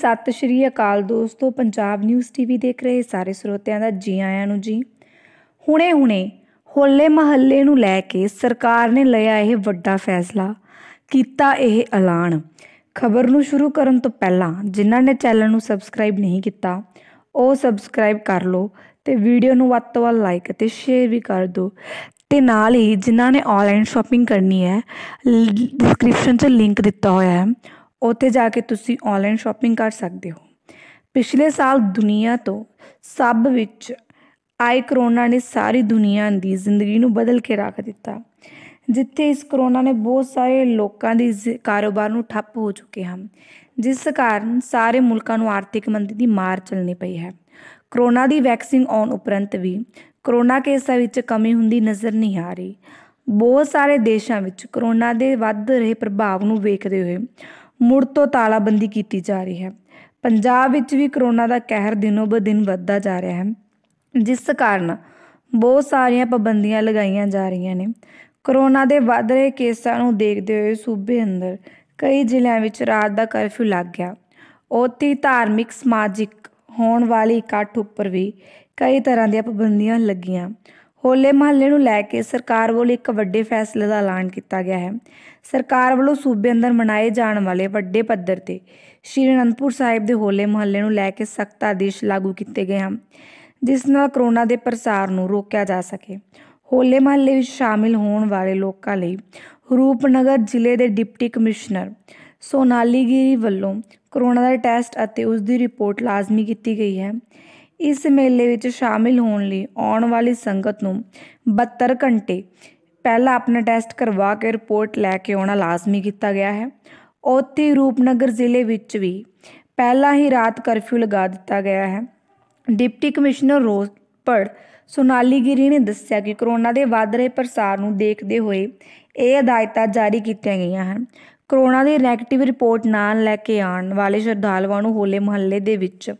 ਸਤਿ ਸ਼੍ਰੀ ਅਕਾਲ ਦੋਸਤੋ Punjab news TV ਦੇਖ ਰਹੇ ਸਾਰੇ ਸਰੋਤਿਆਂ ਦਾ ਜੀ ਆਇਆਂ ਨੂੰ ਜੀ ਹੁਣੇ-ਹੁਣੇ ਹੋਲੇ ਮਹੱਲੇ ਨੂੰ ਲੈ ਕੇ ਸਰਕਾਰ ਨੇ ਲਿਆ ਇਹ ਵੱਡਾ ਫੈਸਲਾ ਕੀਤਾ ਇਹ ਐਲਾਨ ਖਬਰ ਨੂੰ ਸ਼ੁਰੂ ਕਰਨ ਤੋਂ ਪਹਿਲਾਂ ਜਿਨ੍ਹਾਂ ਨੇ ਚੈਨਲ ਨੂੰ ਸਬਸਕ੍ਰਾਈਬ ਨਹੀਂ ਕੀਤਾ ਉਹ ਸਬਸਕ੍ਰਾਈਬ ਕਰ ਲਓ ਤੇ ਵੀਡੀਓ ਨੂੰ ਵੱਧ ਤੋਂ ਵੱਧ ਲਾਈਕ ਅਤੇ ਸ਼ੇਅਰ ਵੀ ਕਰ ਦਿਓ ਤੇ ਨਾਲ ਹੀ ਜਿਨ੍ਹਾਂ ਨੇ ਆਨਲਾਈਨ ਸ਼ਾਪਿੰਗ ਕਰਨੀ ਹੈ ਡਿਸਕ੍ਰਿਪਸ਼ਨ 'ਚ ਲਿੰਕ ਦਿੱਤਾ ਹੋਇਆ ਹੈ ਉੱਥੇ ਜਾ ਕੇ ਤੁਸੀਂ ਆਨਲਾਈਨ ਸ਼ਾਪਿੰਗ ਕਰ ਸਕਦੇ ਹੋ ਪਿਛਲੇ ਸਾਲ ਦੁਨੀਆ ਤੋਂ ਸਭ ਵਿੱਚ ਆਏ ਕਰੋਨਾ ਨੇ ਸਾਰੀ ਦੁਨੀਆ ਦੀ ਜ਼ਿੰਦਗੀ ਨੂੰ ਬਦਲ ਕੇ ਰੱਖ ਦਿੱਤਾ ਜਿੱਥੇ ਇਸ ਕਰੋਨਾ ਨੇ ਬਹੁਤ ਸਾਰੇ ਲੋਕਾਂ ਦੀ ਕਾਰੋਬਾਰ ਨੂੰ ਠੱਪ ਹੋ ਚੁੱਕੇ ਹਨ ਜਿਸ ਕਾਰਨ ਸਾਰੇ ਮੁਲਕਾਂ ਨੂੰ ਆਰਥਿਕ ਮੰਦੀ ਦੀ ਮਾਰ ਚੱਲਣੀ ਪਈ ਹੈ ਕਰੋਨਾ ਦੀ ਵੈਕਸੀਨ ਆਉਣ ਉਪਰੰਤ ਵੀ ਕਰੋਨਾ ਕੇਸਾਂ ਵਿੱਚ ਕਮੀ ਹੁੰਦੀ ਨਜ਼ਰ ਨਹੀਂ ਆ ਰਹੀ ਬਹੁਤ ਸਾਰੇ ਦੇਸ਼ਾਂ ਵਿੱਚ ਕਰੋਨਾ ਦੇ ਵੱਧ ਰਹੇ ਪ੍ਰਭਾਵ ਨੂੰ ਵੇਖਦੇ ਹੋਏ ਮੁੜ ਤੋਂ ਤਾਲਾਬੰਦੀ ਕੀਤੀ ਜਾ ਰਹੀ ਹੈ ਪੰਜਾਬ ਵਿੱਚ ਵੀ ਕਰੋਨਾ ਦਾ ਕਹਿਰ ਦਿਨੋਂ ਬ ਦਿਨ ਵੱਧਦਾ ਜਾ ਰਿਹਾ ਹੈ ਜਿਸ ਕਾਰਨ ਬਹੁਤ ਸਾਰੀਆਂ ਪਾਬੰਦੀਆਂ ਲਗਾਈਆਂ ਜਾ ਰਹੀਆਂ ਨੇ ਕਰੋਨਾ ਦੇ ਵੱਧ ਰਹੇ ਕੇਸਾਂ ਨੂੰ ਦੇਖਦੇ ਹੋਏ ਸੂਬੇ ਅੰਦਰ ਕਈ ਜ਼ਿਲ੍ਹਿਆਂ ਵਿੱਚ ਰਾਤ ਦਾ ਕਰਫਿਊ ਲੱਗ ਗਿਆ ਉੱਥੇ ਧਾਰਮਿਕ ਸਮਾਜਿਕ ਹੋਣ ਵਾਲੀ ਇਕੱਠ ਉੱਪਰ ਵੀ ਕਈ ਤਰ੍ਹਾਂ ਦੀਆਂ ਪਾਬੰਦੀਆਂ ਲੱਗੀਆਂ ਹੋਲੇ ਮਹੱਲੇ ਨੂੰ ਲੈ ਕੇ ਸਰਕਾਰ ਵੱਲੋਂ ਇੱਕ ਵੱਡੇ ਫੈਸਲੇ ਦਾ ਐਲਾਨ ਕੀਤਾ ਗਿਆ ਹੈ ਸਰਕਾਰ ਵੱਲੋਂ ਸੂਬੇ ਅੰਦਰ ਮਨਾਏ ਜਾਣ ਵਾਲੇ ਵੱਡੇ ਪੱਧਰ ਤੇ ਸ਼੍ਰੀ ਅਨੰਦਪੁਰ ਸਾਹਿਬ ਦੇ ਹੋਲੇ ਮਹੱਲੇ ਨੂੰ ਲੈ ਕੇ ਸਖਤ ਆਦੇਸ਼ ਲਾਗੂ ਕੀਤੇ ਗਏ ਹਨ ਜਿਸ ਨਾਲ ਕਰੋਨਾ ਦੇ ਪ੍ਰਸਾਰ ਨੂੰ ਰੋਕਿਆ ਜਾ ਸਕੇ ਹੋਲੇ ਮਹੱਲੇ ਵਿੱਚ ਸ਼ਾਮਿਲ ਹੋਣ ਵਾਲੇ ਲੋਕਾਂ ਲਈ ਰੂਪਨਗਰ ਜ਼ਿਲ੍ਹੇ ਦੇ ਡਿਪਟੀ ਕਮਿਸ਼ਨਰ ਸੋਨਾਲੀ ਗਿਰੀ ਵੱਲੋਂ ਕਰੋਨਾ ਦਾ ਟੈਸਟ ਅਤੇ ਉਸ ਦੀ ਰਿਪੋਰਟ ਲਾਜ਼ਮੀ ਕੀਤੀ ਗਈ ਹੈ ਇਸ ਮੇਲੇ ਵਿੱਚ ਸ਼ਾਮਿਲ ਹੋਣ ਲਈ ਆਉਣ ਵਾਲੀ ਸੰਗਤ ਨੂੰ 72 ਘੰਟੇ ਪਹਿਲਾਂ ਆਪਣਾ ਟੈਸਟ ਕਰਵਾ ਕੇ ਰਿਪੋਰਟ ਲੈ ਕੇ ਆਉਣਾ ਲਾਜ਼ਮੀ ਕੀਤਾ ਗਿਆ ਹੈ ਉੱਥੇ ਰੂਪਨਗਰ ਜ਼ਿਲ੍ਹੇ ਵਿੱਚ ਵੀ ਪਹਿਲਾਂ ਹੀ ਰਾਤ ਕਰਫਿਊ ਲਗਾ ਦਿੱਤਾ ਗਿਆ ਹੈ ਡਿਪਟੀ ਕਮਿਸ਼ਨਰ ਰੋਪੜ ਸੋਨਾਲੀ ਗਿਰੀ ਨੇ ਦੱਸਿਆ ਕਿ ਕਰੋਨਾ ਦੇ ਵੱਧ ਰਹੇ ਪ੍ਰਸਾਰ ਨੂੰ ਦੇਖਦੇ ਹੋਏ ਇਹ ਹਦਾਇਤਾਂ ਜਾਰੀ ਕੀਤੀਆਂ ਗਈਆਂ ਹਨ ਕਰੋਨਾ ਦੀ ਨੈਗੇਟਿਵ ਰਿਪੋਰਟ ਨਾਲ ਲੈ ਕੇ ਆਉਣ ਵਾਲੇ ਸ਼ਰਧਾਲੂਆਂ ਨੂੰ ਹੋਲੇ ਮਹੱਲੇ ਦੇ ਵਿੱਚ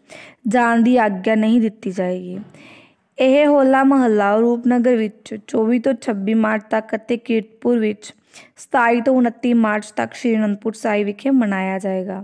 ਜਾਣ ਦੀ ਆਗਿਆ ਨਹੀਂ ਦਿੱਤੀ ਜਾਏਗੀ ਇਹ ਹੋਲਾ ਮਹੱਲਾ ਰੂਪਨਗਰ ਵਿੱਚ 24 ਤੋਂ 26 ਮਾਰਚ ਤੱਕ ਅਤੇ ਕੀਰਤਪੁਰ ਵਿੱਚ 27 ਤੋਂ 29 ਮਾਰਚ ਤੱਕ ਸ਼੍ਰੀ ਅਨੰਦਪੁਰ ਸਾਹਿਬ ਵਿਖੇ ਮਨਾਇਆ ਜਾਏਗਾ